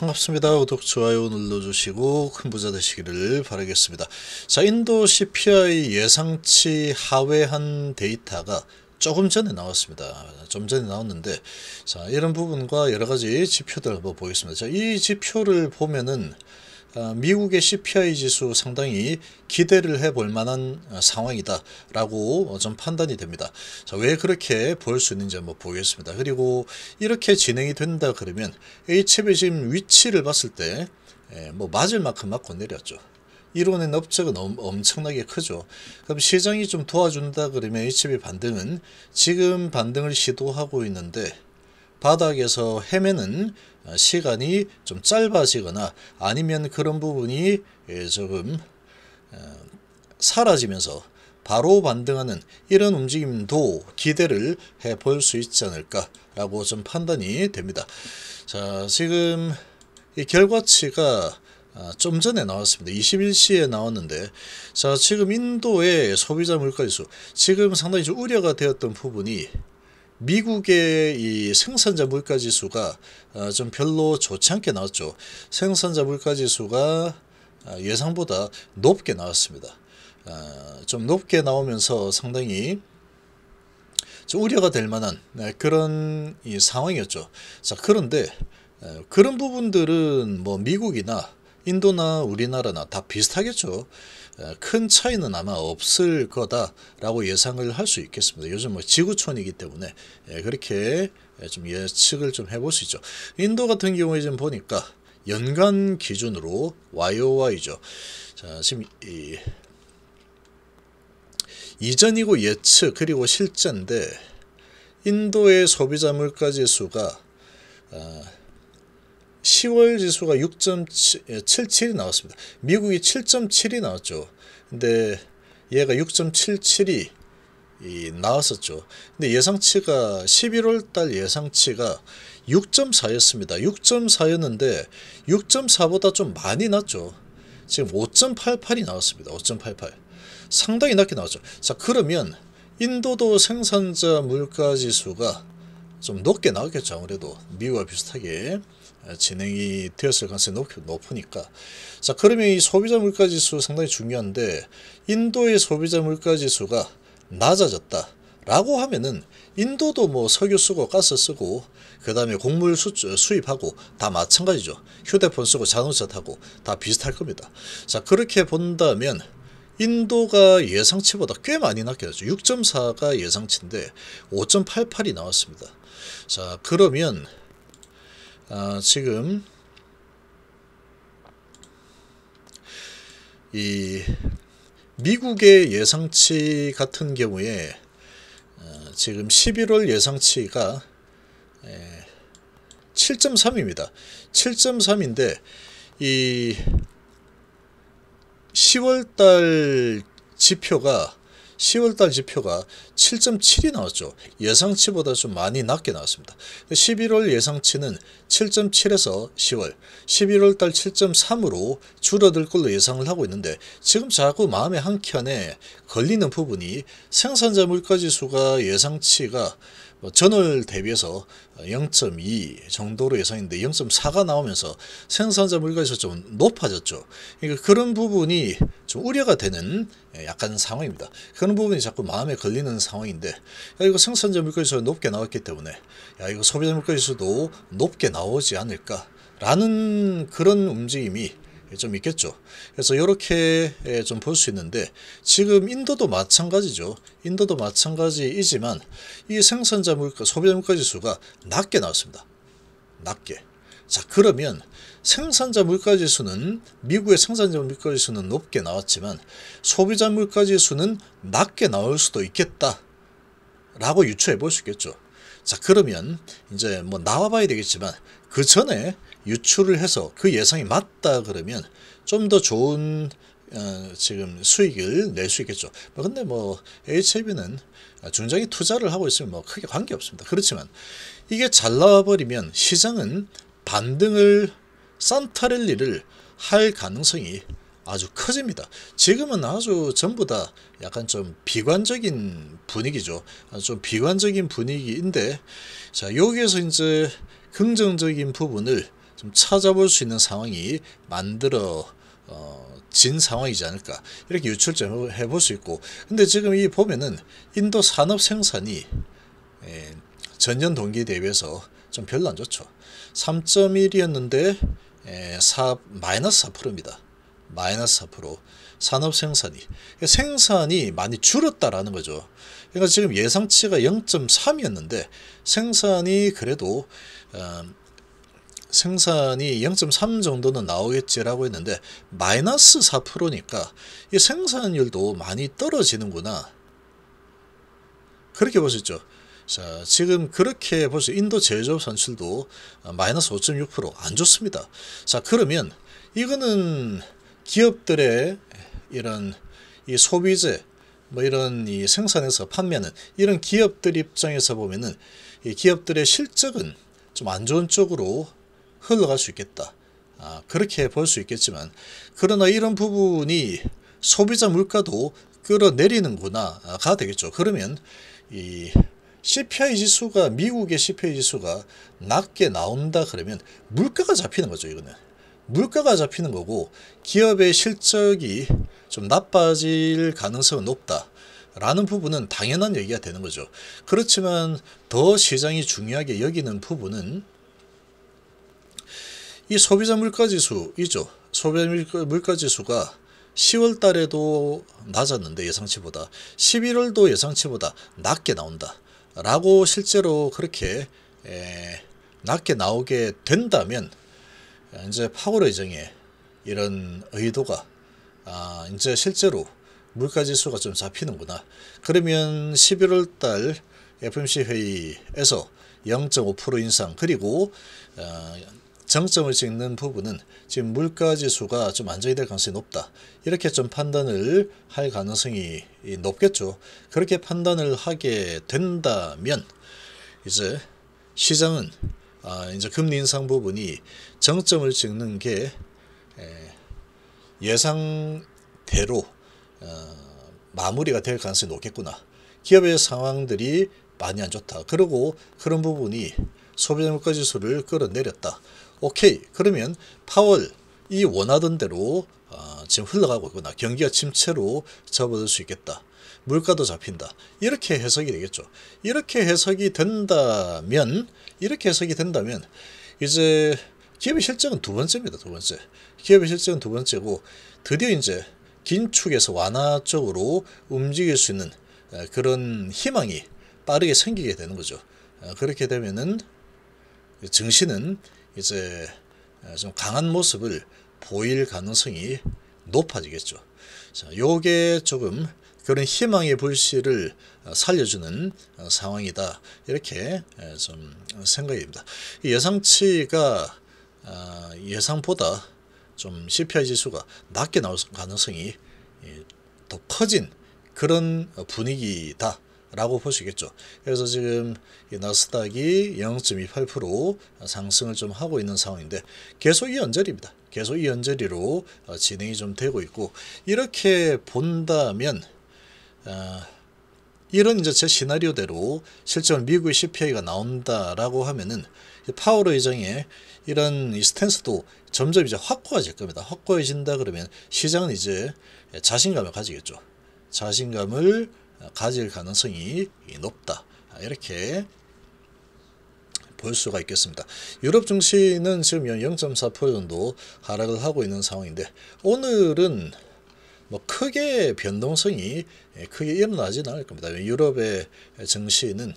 반갑습니다. 구독, 좋아요 눌러주시고 큰 부자 되시기를 바라겠습니다. 자, 인도 CPI 예상치 하회한 데이터가 조금 전에 나왔습니다. 좀 전에 나왔는데 자 이런 부분과 여러 가지 지표들 한번 보겠습니다. 자, 이 지표를 보면은 어, 미국의 CPI 지수 상당히 기대를 해 볼 만한 어, 상황이다라고 어, 좀 판단이 됩니다. 자, 왜 그렇게 볼 수 있는지 한번 보겠습니다. 그리고 이렇게 진행이 된다 그러면 H배 지금 위치를 봤을 때 뭐 맞을 만큼 맞고 내렸죠. 이론의 업적은 엄청나게 크죠. 그럼 시장이 좀 도와준다 그러면 HB 반등은 지금 반등을 시도하고 있는데 바닥에서 헤매는 아, 시간이 좀 짧아지거나 아니면 그런 부분이 예, 조금 어, 사라지면서 바로 반등하는 이런 움직임도 기대를 해볼 수 있지 않을까라고 좀 판단이 됩니다. 자 지금 이 결과치가 아, 좀 전에 나왔습니다. 21시에 나왔는데 자 지금 인도의 소비자 물가지수 지금 상당히 좀 우려가 되었던 부분이 미국의 이 생산자 물가지수가 어, 좀 별로 좋지 않게 나왔죠. 생산자 물가지수가 어, 예상보다 높게 나왔습니다. 어, 좀 높게 나오면서 상당히 우려가 될 만한 네, 그런 상황이었죠. 자, 그런데 그런 부분들은 뭐 미국이나 인도나 우리나라나 다 비슷하겠죠. 어, 큰 차이는 아마 없을 거다라고 예상을 할 수 있겠습니다. 요즘 뭐 지구촌이기 때문에 예, 그렇게 예, 좀 예측을 좀 해보시죠. 인도 같은 경우에 지금 보니까 연간 기준으로 YOY죠. 자, 지금 이 이전이고 예측 그리고 실제인데 인도의 소비자 물가 지수가 어, 10월 지수가 6.77이 예, 나왔습니다. 미국이 7.7이 나왔죠. 근데 얘가 6.77이 나왔었죠. 근데 예상치가 11월 달 예상치가 6.4였습니다. 6.4였는데 6.4보다 좀 많이 났죠. 지금 5.88이 나왔습니다. 5.88. 상당히 낮게 나왔죠. 자, 그러면 인도도 생산자 물가 지수가 좀 높게 나왔겠죠. 아무래도 미국과 비슷하게. 어, 진행이 되었을 가능성이 높, 높으니까 자 그러면 이 소비자 물가지수 상당히 중요한데 인도의 소비자 물가지수가 낮아졌다 라고 하면은 인도도 뭐 석유 쓰고 가스 쓰고 그 다음에 곡물 수, 수입하고 다 마찬가지죠 휴대폰 쓰고 자동차 타고 다 비슷할 겁니다 자 그렇게 본다면 인도가 예상치보다 꽤 많이 낮게 나왔죠 6.4가 예상치인데 5.88이 나왔습니다 자 그러면 어, 지금 이 미국의 예상치 같은 경우에 어, 지금 11월 예상치가 7.3입니다. 예, 7.3인데 이 10월달 지표가 10월달 지표가 7.7이 나왔죠. 예상치보다 좀 많이 낮게 나왔습니다. 11월 예상치는 7.7에서 10월, 11월달 7.3으로 줄어들 걸로 예상을 하고 있는데 지금 자꾸 마음의 한켠에 걸리는 부분이 생산자 물가지수가 예상치가 뭐 전월 대비해서 0.2 정도로 예상인데 0.4가 나오면서 생산자 물가에서 좀 높아졌죠. 그러니까 그런 부분이 좀 우려가 되는 약간 상황입니다. 그런 부분이 자꾸 마음에 걸리는 상황인데 야 이거 생산자 물가에서 높게 나왔기 때문에 야 이거 소비자 물가에서도 높게 나오지 않을까 라는 그런 움직임이 좀 있겠죠. 그래서 이렇게 예, 좀볼 수 있는데 지금 인도도 마찬가지죠. 인도도 마찬가지이지만 이 생산자 물가, 그 소비자 물가 지수가 낮게 나왔습니다. 낮게. 자 그러면 생산자 물가지수는 미국의 생산자 물가지수는 높게 나왔지만 소비자 물가지수는 낮게 나올 수도 있겠다 라고 유추해 볼 수 있겠죠 자 그러면 이제 뭐 나와봐야 되겠지만 그 전에 유출을 해서 그 예상이 맞다 그러면 좀 더 좋은 어, 지금 수익을 낼 수 있겠죠. 뭐 근데 뭐 HIV는 중장기 투자를 하고 있으면 뭐 크게 관계 없습니다. 그렇지만 이게 잘 나와버리면 시장은 반등을 산타랠리를 할 가능성이 아주 커집니다. 지금은 아주 전부 다 약간 좀 비관적인 분위기죠. 좀 비관적인 분위기인데 자 여기에서 이제 긍정적인 부분을 좀 찾아볼 수 있는 상황이 만들어 어, 진 상황이지 않을까 이렇게 유출점 해볼 수 있고 근데 지금 이 보면은 인도 산업 생산이 예, 전년 동기 대비해서 좀 별로 안 좋죠 3.1이었는데 예, 4, 마이너스 4%입니다 마이너스 4% 산업 생산이 그러니까 생산이 많이 줄었다라는 거죠 그러니까 지금 예상치가 0.3이었는데 생산이 그래도 음, 생산이 0.3 정도는 나오겠지라고 했는데 마이너스 4%니까 이 생산율도 많이 떨어지는구나. 그렇게 보셨죠? 자, 지금 그렇게 보세요. 인도 제조업 산출도 마이너스 5.6%안 좋습니다. 자, 그러면 이거는 기업들의 이런 이 소비재 뭐 이런 이 생산에서 판매는 이런 기업들 입장에서 보면은 이 기업들의 실적은 좀 안 좋은 쪽으로 흘러갈 수 있겠다. 아, 그렇게 볼 수 있겠지만 그러나 이런 부분이 소비자 물가도 끌어내리는구나가 아, 되겠죠. 그러면 이 CPI 지수가 미국의 CPI 지수가 낮게 나온다 그러면 물가가 잡히는 거죠. 이거는 물가가 잡히는 거고 기업의 실적이 좀 나빠질 가능성은 높다. 라는 부분은 당연한 얘기가 되는 거죠. 그렇지만 더 시장이 중요하게 여기는 부분은 이 소비자 물가지수이죠. 소비자 물가지수가 10월 달에도 낮았는데 예상치보다 11월도 예상치보다 낮게 나온다. 라고 실제로 그렇게 에, 낮게 나오게 된다면 이제 파월 의정에 이런 의도가 아, 이제 실제로 물가지수가 좀 잡히는구나. 그러면 11월 달 FMC 회의에서 0.5% 인상 그리고 어, 장점을 찍는 부분은 지금 물가지수가 좀 안정이 될 가능성이 높다. 이렇게 좀 판단을 할 가능성이 높겠죠. 그렇게 판단을 하게 된다면 이제 시장은 아 이제 금리 인상 부분이 정점을 찍는 게 예상대로 어 마무리가 될 가능성이 높겠구나. 기업의 상황들이 많이 안 좋다. 그리고 그런 부분이 소비자 물가지수를 끌어내렸다. 오케이 그러면 파월 이 원하던 대로 어, 지금 흘러가고 있구나. 경기가 침체로 접어들 수 있겠다. 물가도 잡힌다. 이렇게 해석이 되겠죠. 이렇게 해석이 된다면 이렇게 해석이 된다면 이제 기업의 실적은 두 번째입니다. 두 번째. 기업의 실적은 두 번째고 드디어 이제 긴축에서 완화 쪽으로 움직일 수 있는 그런 희망이 빠르게 생기게 되는 거죠. 그렇게 되면은 그 증시는 이제 아, 좀 강한 모습을 보일 가능성이 높아지겠죠. 자, 요게 조금 그런 희망의 불씨를 아, 살려주는 아, 상황이다. 이렇게 좀 생각이 니다 예상치가 예상보다 좀 CPI 지수가 낮게 나올 가능성이 예, 더 커진 그런 분위기다. 라고 볼수 있겠죠. 그래서 지금 나스닥이 0.28% 상승을 좀 하고 있는 상황인데 계속 이 연절입니다. 계속 이 연절이로 어, 진행이 좀 되고 있고 이렇게 본다면 어, 이런 이제 제 시나리오대로 실제로 미국의 CPI가 나온다라고 하면은 파월 의장의 이런 이 스탠스도 점점 이제 확고해질 겁니다. 확고해진다 그러면 시장은 이제 자신감을 가지겠죠. 자신감을 가질 가능성이 높다. 이렇게 볼 수가 있겠습니다. 유럽 증시는 지금 0.4% 정도 하락을 하고 있는 상황인데 오늘은 뭐 크게 변동성이 크게 일어나지는 않을 겁니다. 유럽의 증시는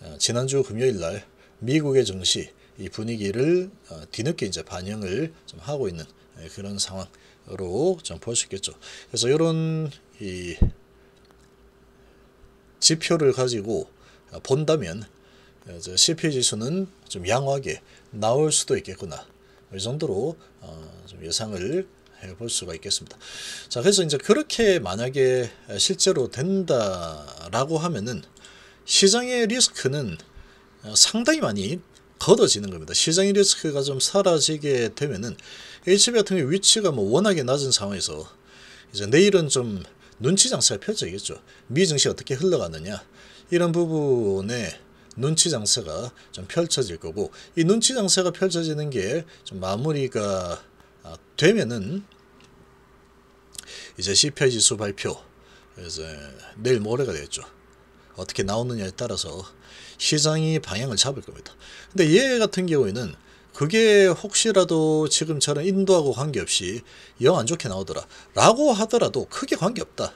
어, 지난주 금요일 날 미국의 증시 이 분위기를 어, 뒤늦게 이제 반영을 좀 하고 있는 그런 상황으로 좀 볼 수 있겠죠. 그래서 이런 이 지표를 가지고 본다면 어, CP 지수는 좀 양호하게 나올 수도 있겠구나. 이 정도로 어, 좀 예상을 해 볼 수가 있겠습니다. 자, 그래서 이제 그렇게 만약에 실제로 된다라고 하면은 시장의 리스크는 어, 상당히 많이 걷어지는 겁니다. 시장의 리스크가 좀 사라지게 되면은 HB 같은 위치가 뭐 워낙에 낮은 상황에서 이제 내일은 좀 눈치 장사가 펼쳐지겠죠. 미증시 어떻게 흘러가느냐 이런 부분에 눈치 장사가 좀 펼쳐질 거고 이 눈치 장사가 펼쳐지는 게 좀 마무리가 아, 되면은 이제 CPI 지수 발표 이제 내일 모레가 되겠죠. 어떻게 나오느냐에 따라서 시장이 방향을 잡을 겁니다. 근데 얘 같은 경우에는 그게 혹시라도 지금처럼 인도하고 관계없이 영 안 좋게 나오더라 라고 하더라도 크게 관계없다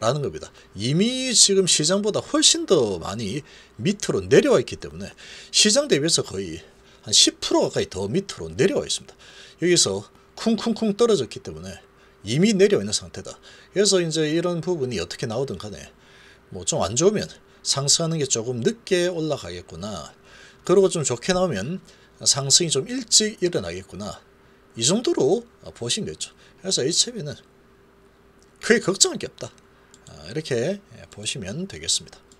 라는 겁니다. 이미 지금 시장보다 훨씬 더 많이 밑으로 내려와 있기 때문에 시장 대비해서 거의 한 10% 가까이 더 밑으로 내려와 있습니다. 여기서 쿵쿵쿵 떨어졌기 때문에 이미 내려와 있는 상태다. 그래서 이제 이런 부분이 어떻게 나오든 간에 뭐 좀 안 좋으면 상승하는 게 조금 늦게 올라가겠구나. 그리고 좀 좋게 나오면 상승이 좀 일찍 일어나겠구나. 이 정도로 보시면 되죠. 그래서 HB는 크게 걱정할 게 없다. 아, 이렇게 보시면 되겠습니다.